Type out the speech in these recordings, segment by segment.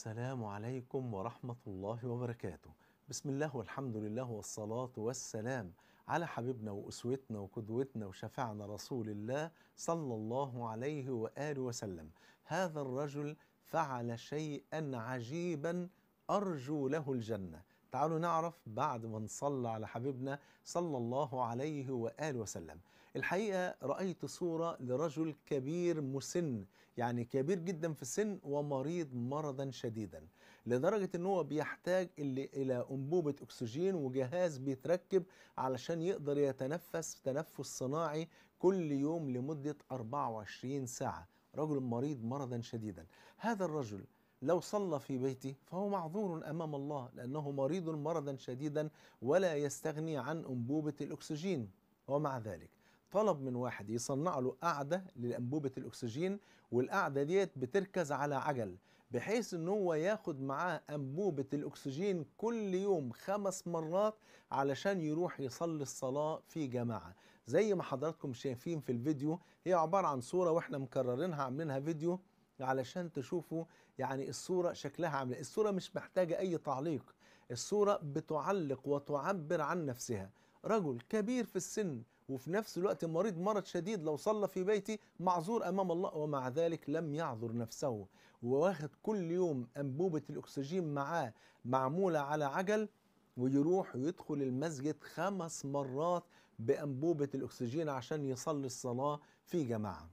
السلام عليكم ورحمة الله وبركاته بسم الله والحمد لله والصلاة والسلام على حبيبنا وأسوتنا وقدوتنا وشفعنا رسول الله صلى الله عليه وآله وسلم هذا الرجل فعل شيئا عجيبا أرجو له الجنة تعالوا نعرف بعد ما نصلى على حبيبنا صلى الله عليه وآله وسلم الحقيقة رأيت صورة لرجل كبير مسن يعني كبير جدا في السن ومريض مرضا شديدا لدرجة ان هو بيحتاج إلى أنبوبة أكسجين وجهاز بيتركب علشان يقدر يتنفس تنفس صناعي كل يوم لمدة 24 ساعة رجل مريض مرضا شديدا هذا الرجل لو صلى في بيته فهو معذور امام الله لانه مريض مرضا شديدا ولا يستغني عن انبوبه الاكسجين ومع ذلك طلب من واحد يصنع له قاعده لانبوبه الاكسجين والقاعده ديت بتركز على عجل بحيث ان هو ياخد معاه انبوبه الاكسجين كل يوم خمس مرات علشان يروح يصلي الصلاه في جماعه زي ما حضراتكم شايفين في الفيديو هي عباره عن صوره واحنا مكررينها عاملينها فيديو علشان تشوفوا يعني الصورة شكلها عامل إيه. الصورة مش محتاجة أي تعليق الصورة بتعلق وتعبر عن نفسها رجل كبير في السن وفي نفس الوقت مريض مرض شديد لو صلى في بيتي معذور امام الله ومع ذلك لم يعذر نفسه وواخد كل يوم انبوبه الاكسجين معاه معموله على عجل ويروح ويدخل المسجد خمس مرات بانبوبه الاكسجين عشان يصلي الصلاه في جماعه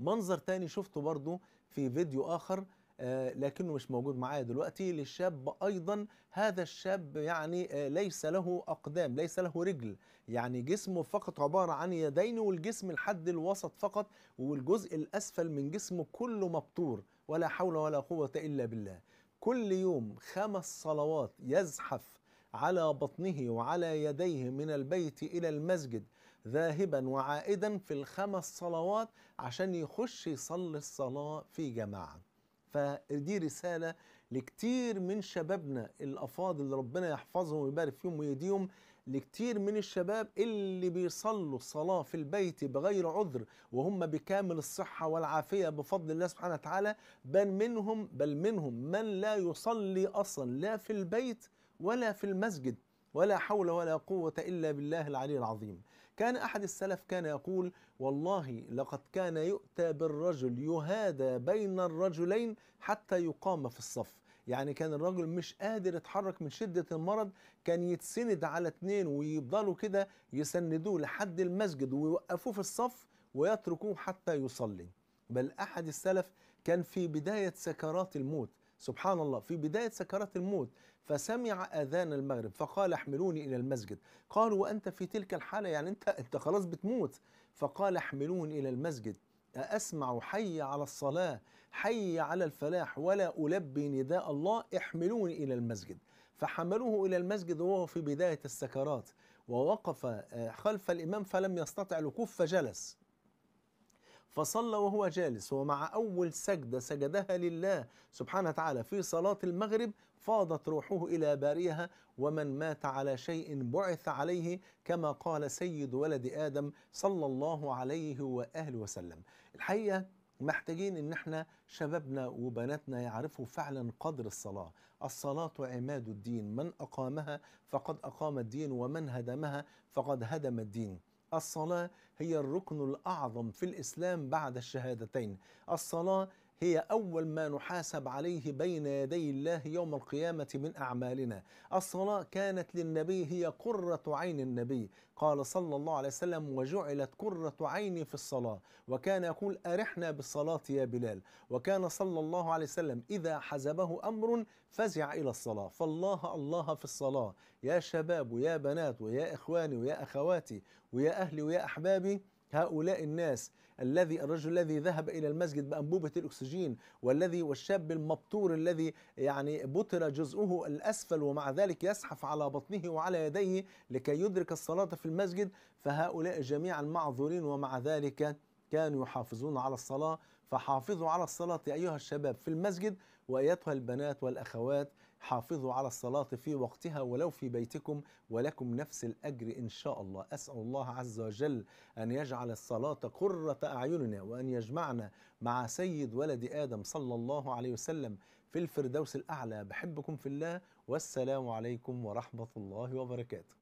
منظر تاني شفته برضو في فيديو آخر آه لكنه مش موجود معايا دلوقتي للشاب ايضا هذا الشاب يعني آه ليس له اقدام ليس له رجل يعني جسمه فقط عباره عن يدين والجسم الحد الوسط فقط والجزء الاسفل من جسمه كله مبتور ولا حول ولا قوه الا بالله كل يوم خمس صلوات يزحف على بطنه وعلى يديه من البيت الى المسجد ذاهبا وعائدا في الخمس صلوات عشان يخش يصلي الصلاة في جماعة فدي رسالة لكتير من شبابنا الأفاضل اللي ربنا يحفظهم ويبارك فيهم ويديهم لكتير من الشباب اللي بيصلوا صلاة في البيت بغير عذر وهم بكامل الصحة والعافية بفضل الله سبحانه وتعالى بل منهم بل منهم من لا يصلي أصلا لا في البيت ولا في المسجد ولا حول ولا قوة إلا بالله العلي العظيم كان أحد السلف كان يقول والله لقد كان يؤتى بالرجل يهادى بين الرجلين حتى يقام في الصف يعني كان الرجل مش قادر يتحرك من شدة المرض كان يتسند على اتنين ويفضلوا كده يسندوه لحد المسجد ويوقفوه في الصف ويتركوه حتى يصلي بل أحد السلف كان في بداية سكرات الموت سبحان الله في بداية سكرات الموت فسمع أذان المغرب فقال احملوني إلى المسجد قالوا وأنت في تلك الحالة يعني أنت, أنت خلاص بتموت فقال احملوني إلى المسجد أسمع حي على الصلاة حي على الفلاح ولا ألبي نداء الله احملوني إلى المسجد فحملوه إلى المسجد وهو في بداية السكرات ووقف آه، خلف الإمام فلم يستطع الوقوف فجلس فصلى وهو جالس ومع أول سجدة سجدها لله سبحانه وتعالى في صلاة المغرب فاضت روحه إلى بارئها ومن مات على شيء بعث عليه كما قال سيد ولد آدم صلى الله عليه وآله وسلم الحقيقة محتاجين ان احنا شبابنا وبناتنا يعرفوا فعلا قدر الصلاه، الصلاه عماد الدين، من اقامها فقد اقام الدين ومن هدمها فقد هدم الدين. الصلاة هي الركن الأعظم في الإسلام بعد الشهادتين الصلاة هي أول ما نحاسب عليه بين يدي الله يوم القيامة من أعمالنا الصلاة كانت للنبي هي قرة عين النبي قال صلى الله عليه وسلم وجعلت قرة عيني في الصلاة وكان يقول أرحنا بالصلاة يا بلال وكان صلى الله عليه وسلم إذا حزبه أمر فزع إلى الصلاة فالله الله في الصلاة يا شباب ويا بنات ويا إخواني ويا أخواتي ويا أهلي ويا أحبابي هؤلاء الناس الذي الرجل الذي ذهب الى المسجد بانبوبه الاكسجين والذي والشاب المبتور الذي يعني بتر جزءه الاسفل ومع ذلك يزحف على بطنه وعلى يديه لكي يدرك الصلاه في المسجد فهؤلاء جميعا معذورين ومع ذلك كانوا يحافظون على الصلاه فحافظوا على الصلاه ايها الشباب في المسجد وايتها البنات والاخوات حافظوا على الصلاة في وقتها ولو في بيتكم ولكم نفس الأجر إن شاء الله أسأل الله عز وجل أن يجعل الصلاة قرة أعيننا وأن يجمعنا مع سيد ولد آدم صلى الله عليه وسلم في الفردوس الأعلى بحبكم في الله والسلام عليكم ورحمة الله وبركاته